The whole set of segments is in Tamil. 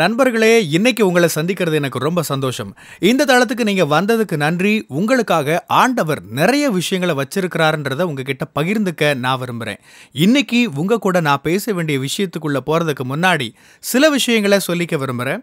நண்பர்களே இன்னைக்கு உங்களை சந்திக்கிறது எனக்கு ரொம்ப சந்தோஷம் இந்த தளத்துக்கு நீங்க வந்ததுக்கு நன்றி உங்களுக்காக ஆண்டவர் நிறைய விஷயங்களை வச்சிருக்கிறாருன்றத உங்ககிட்ட பகிர்ந்துக்க நான் விரும்புகிறேன் இன்னைக்கு உங்க கூட நான் பேச வேண்டிய விஷயத்துக்குள்ள போறதுக்கு முன்னாடி சில விஷயங்களை சொல்லிக்க விரும்புகிறேன்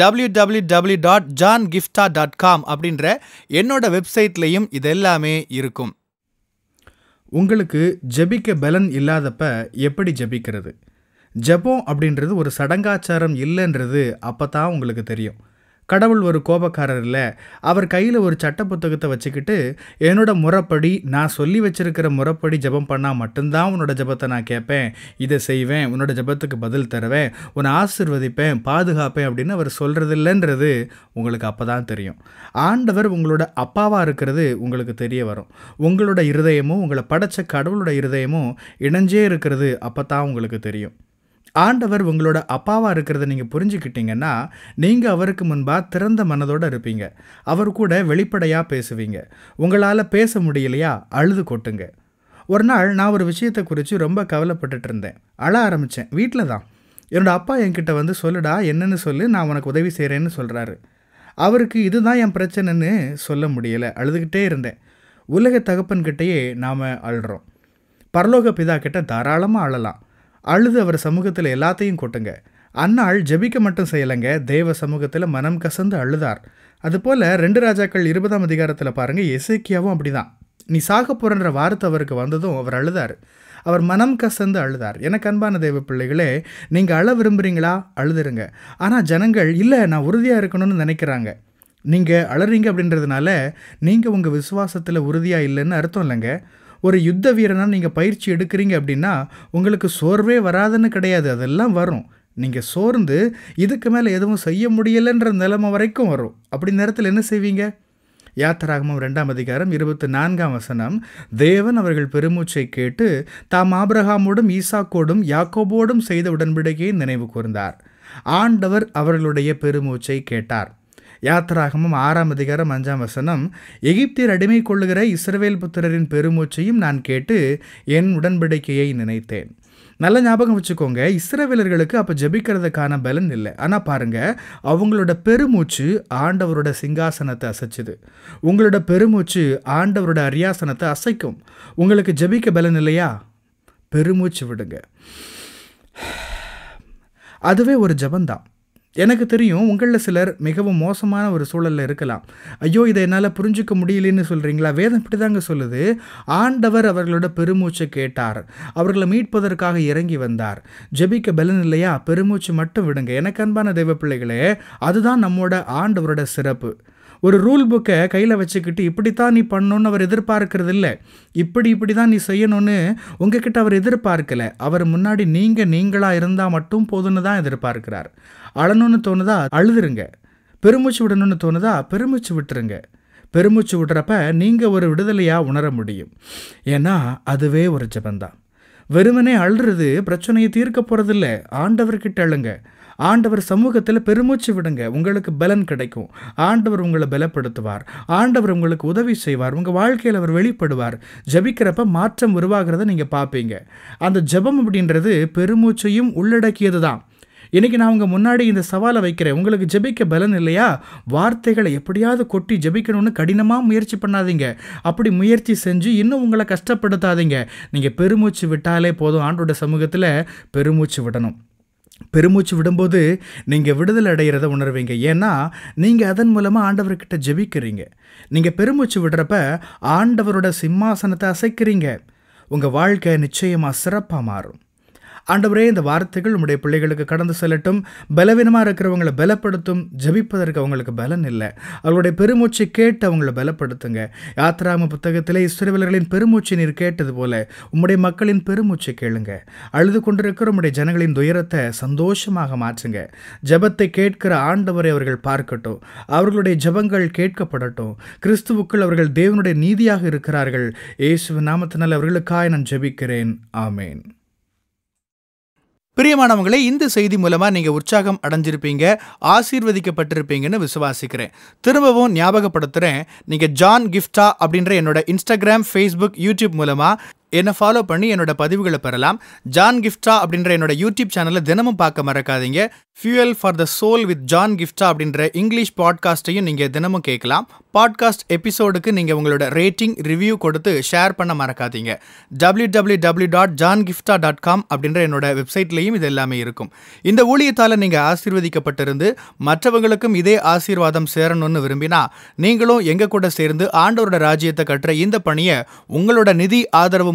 W W W dot John Gifta dot com அப்படின்ற என்னோட வெப்சைட்லேயும் இது எல்லாமே இருக்கும் உங்களுக்கு ஜபிக்க பலன் இல்லாதப்ப எப்படி ஜபிக்கிறது ஜபம் அப்படின்றது ஒரு சடங்காச்சாரம் இல்லைன்றது அப்போ தான் உங்களுக்கு தெரியும் கடவுள் ஒரு கோபக்காரர் இல்லை அவர் கையில் ஒரு சட்ட புத்தகத்தை வச்சுக்கிட்டு என்னோட முறைப்படி நான் சொல்லி வச்சிருக்கிற முறைப்படி ஜபம் பண்ணால் மட்டும்தான் உன்னோட ஜபத்தை நான் கேட்பேன் இதை செய்வேன் உன்னோட ஜபத்துக்கு பதில் தருவேன் உன்னை ஆசிர்வதிப்பேன் பாதுகாப்பேன் அப்படின்னு அவர் சொல்கிறது இல்லைன்றது உங்களுக்கு அப்போ தான் தெரியும் ஆண்டவர் உங்களோட அப்பாவாக இருக்கிறது உங்களுக்கு தெரிய வரும் உங்களோட இருதயமும் உங்களை படைச்ச கடவுளோட இருதயமும் இணைஞ்சே இருக்கிறது அப்போ தான் உங்களுக்கு தெரியும் ஆண்டவர் உங்களோட அப்பாவாக இருக்கிறத நீங்கள் புரிஞ்சுக்கிட்டீங்கன்னா நீங்கள் அவருக்கு முன்பாக திறந்த மனதோடு இருப்பீங்க அவர் கூட வெளிப்படையாக பேசுவீங்க உங்களால் பேச முடியலையா அழுது கொட்டுங்க ஒரு நாள் நான் ஒரு விஷயத்தை குறித்து ரொம்ப கவலைப்பட்டுட்டு இருந்தேன் அழ ஆரம்பித்தேன் வீட்டில் தான் என்னோடய அப்பா என்கிட்ட வந்து சொல்லுடா என்னென்னு சொல்லி நான் உனக்கு உதவி செய்கிறேன்னு சொல்கிறாரு அவருக்கு இதுதான் என் பிரச்சனைன்னு சொல்ல முடியலை அழுதுகிட்டே இருந்தேன் உலக தகப்பன்கிட்டையே நாம் அழுறோம் பரலோக பிதா கிட்ட தாராளமாக அழலாம் அழுது அவர் சமூகத்தில் எல்லாத்தையும் கொட்டுங்க அன்னாள் ஜெபிக்க மட்டும் செய்யலைங்க தேவ சமூகத்தில் மனம் கசந்து அழுதார் அதுபோல் ரெண்டு ராஜாக்கள் இருபதாம் அதிகாரத்தில் பாருங்கள் எசேக்கியாவும் அப்படிதான் நீ சாக போறன்ற வார்த்தை அவருக்கு வந்ததும் அவர் அழுதார் அவர் மனம் கசந்து அழுதார் எனக்கு அன்பான தேவ பிள்ளைகளே நீங்கள் அழ விரும்புகிறீங்களா அழுதுருங்க ஆனால் ஜனங்கள் இல்லை நான் உறுதியாக இருக்கணும்னு நினைக்கிறாங்க நீங்கள் அழறீங்க அப்படின்றதுனால நீங்கள் உங்கள் விசுவாசத்தில் உறுதியாக இல்லைன்னு அர்த்தம் இல்லைங்க ஒரு யுத்த வீரனாக நீங்கள் பயிற்சி எடுக்கிறீங்க அப்படின்னா உங்களுக்கு சோர்வே வராதுன்னு கிடையாது அதெல்லாம் வரும் நீங்கள் சோர்ந்து இதுக்கு மேலே எதுவும் செய்ய முடியலைன்ற நிலைமை வரைக்கும் வரும் அப்படி நேரத்தில் என்ன செய்வீங்க யாத்திராகமம் ரெண்டாம் அதிகாரம் இருபத்தி நான்காம் வசனம் தேவன் அவர்கள் பெருமூச்சை கேட்டு தாம் ஆப்ரஹாமோடும் ஈசாக்கோடும் யாக்கோபோடும் செய்த உடன்படிக்கையை நினைவு கூர்ந்தார் ஆண்டவர் அவர்களுடைய பெருமூச்சை கேட்டார் யாத்திராகமும் ஆறாம் அதிகாரம் அஞ்சாம் வசனம் எகிப்தியர் அடிமை கொள்ளுகிற இஸ்ரவேல் புத்திரரின் பெருமூச்சையும் நான் கேட்டு என் உடன்படிக்கையை நினைத்தேன் நல்ல ஞாபகம் வச்சுக்கோங்க இஸ்ரவேலர்களுக்கு அப்போ ஜபிக்கிறதுக்கான பலன் இல்லை ஆனால் பாருங்கள் அவங்களோட பெருமூச்சு ஆண்டவரோட சிங்காசனத்தை அசைச்சுது உங்களோட பெருமூச்சு ஆண்டவரோட அரியாசனத்தை அசைக்கும் உங்களுக்கு ஜபிக்க பலன் இல்லையா பெருமூச்சு விடுங்க அதுவே ஒரு ஜபந்தான் எனக்கு தெரியும் உங்களில் சிலர் மிகவும் மோசமான ஒரு சூழலில் இருக்கலாம் ஐயோ இதை என்னால் புரிஞ்சிக்க முடியலன்னு சொல்கிறீங்களா வேதம் இப்படி தாங்க சொல்லுது ஆண்டவர் அவர்களோட பெருமூச்சை கேட்டார் அவர்களை மீட்பதற்காக இறங்கி வந்தார் ஜெபிக்க பலன் இல்லையா பெருமூச்சு மட்டும் விடுங்க எனக்கு அன்பான தெய்வ பிள்ளைகளே அதுதான் நம்மோட ஆண்டவரோட சிறப்பு ஒரு ரூல் புக்கை கையில் வச்சுக்கிட்டு இப்படித்தான் நீ பண்ணணும்னு அவர் எதிர்பார்க்கறது இல்லை இப்படி இப்படி தான் நீ செய்யணும்னு உங்ககிட்ட அவர் எதிர்பார்க்கலை அவர் முன்னாடி நீங்கள் நீங்களாக இருந்தால் மட்டும் போதும்னு தான் எதிர்பார்க்கிறார் அழணும்னு தோணுதா அழுதுருங்க பெருமூச்சு விடணும்னு தோணுதா பெருமூச்சு விட்டுருங்க பெருமூச்சு விடுறப்ப நீங்கள் ஒரு விடுதலையாக உணர முடியும் ஏன்னா அதுவே ஒரு ஜபந்தான் வெறுமனே அழுறது பிரச்சனையை தீர்க்க போகிறதில்ல ஆண்டவர்கிட்ட அழுங்க ஆண்டவர் சமூகத்தில் பெருமூச்சு விடுங்க உங்களுக்கு பலன் கிடைக்கும் ஆண்டவர் உங்களை பலப்படுத்துவார் ஆண்டவர் உங்களுக்கு உதவி செய்வார் உங்கள் வாழ்க்கையில் அவர் வெளிப்படுவார் ஜபிக்கிறப்ப மாற்றம் உருவாகிறத நீங்கள் பார்ப்பீங்க அந்த ஜபம் அப்படின்றது பெருமூச்சையும் உள்ளடக்கியது தான் இன்றைக்கி நான் உங்கள் முன்னாடி இந்த சவாலை வைக்கிறேன் உங்களுக்கு ஜெபிக்க பலன் இல்லையா வார்த்தைகளை எப்படியாவது கொட்டி ஜெபிக்கணும்னு கடினமாக முயற்சி பண்ணாதீங்க அப்படி முயற்சி செஞ்சு இன்னும் உங்களை கஷ்டப்படுத்தாதீங்க நீங்கள் பெருமூச்சு விட்டாலே போதும் ஆண்டோட சமூகத்தில் பெருமூச்சு விடணும் பெருமூச்சு விடும்போது நீங்கள் விடுதலை அடைகிறத உணர்வீங்க ஏன்னா நீங்கள் அதன் மூலமாக ஆண்டவர்கிட்ட ஜெபிக்கிறீங்க நீங்கள் பெருமூச்சு விடுறப்ப ஆண்டவரோட சிம்மாசனத்தை அசைக்கிறீங்க உங்கள் வாழ்க்கை நிச்சயமாக சிறப்பாக மாறும் ஆண்டவரே இந்த வார்த்தைகள் உங்களுடைய பிள்ளைகளுக்கு கடந்து செல்லட்டும் பலவீனமாக இருக்கிறவங்களை பலப்படுத்தும் ஜபிப்பதற்கு அவங்களுக்கு பலன் இல்லை அவர்களுடைய பெருமூச்சை கேட்டு அவங்கள பலப்படுத்துங்க யாத்ராம புத்தகத்திலே இஸ்ரேவலர்களின் பெருமூச்சை நீர் கேட்டது போல உம்முடைய மக்களின் பெருமூச்சை கேளுங்க அழுது கொண்டிருக்கிற உம்முடைய ஜனங்களின் துயரத்தை சந்தோஷமாக மாற்றுங்க ஜபத்தை கேட்கிற ஆண்டவரை அவர்கள் பார்க்கட்டும் அவர்களுடைய ஜபங்கள் கேட்கப்படட்டும் கிறிஸ்துவுக்கள் அவர்கள் தேவனுடைய நீதியாக இருக்கிறார்கள் இயேசு நாமத்தினால் அவர்களுக்காக நான் ஜெபிக்கிறேன் ஆமேன் பிரியமானவங்களே இந்த செய்தி மூலமாக நீங்கள் உற்சாகம் அடைஞ்சிருப்பீங்க ஆசீர்வதிக்கப்பட்டிருப்பீங்கன்னு விசுவாசிக்கிறேன் திரும்பவும் ஞாபகப்படுத்துகிறேன் நீங்கள் ஜான் கிஃப்டா அப்படின்ற என்னோட இன்ஸ்டாகிராம் ஃபேஸ்புக் யூடியூப் மூலமாக என்னை ஃபாலோ பண்ணி என்னோட பதிவுகளை பெறலாம் ஜான் கிஃப்டா அப்படின்ற என்னோட யூடியூப் சேனலை தினமும் பார்க்க மறக்காதீங்க fuel for the soul with John Gifta அப்படின்ற இங்கிலீஷ் பாட்காஸ்ட்டையும் நீங்கள் தினமும் கேட்கலாம் பாட்காஸ்ட் எபிசோடுக்கு நீங்கள் உங்களோட ரேட்டிங் ரிவ்யூ கொடுத்து ஷேர் பண்ண மறக்காதீங்க W W W dot John Gifta dot com அப்படின்ற என்னோட வெப்சைட்லேயும் இது எல்லாமே இருக்கும் இந்த ஊழியத்தால் நீங்கள் ஆசீர்வதிக்கப்பட்டிருந்து மற்றவங்களுக்கும் இதே ஆசீர்வாதம் சேரணும்னு விரும்பினா நீங்களும் எங்கள் கூட சேர்ந்து ஆண்டோரோட ராஜ்யத்தை கட்டுற இந்த பணியை உங்களோட நிதி ஆதரவு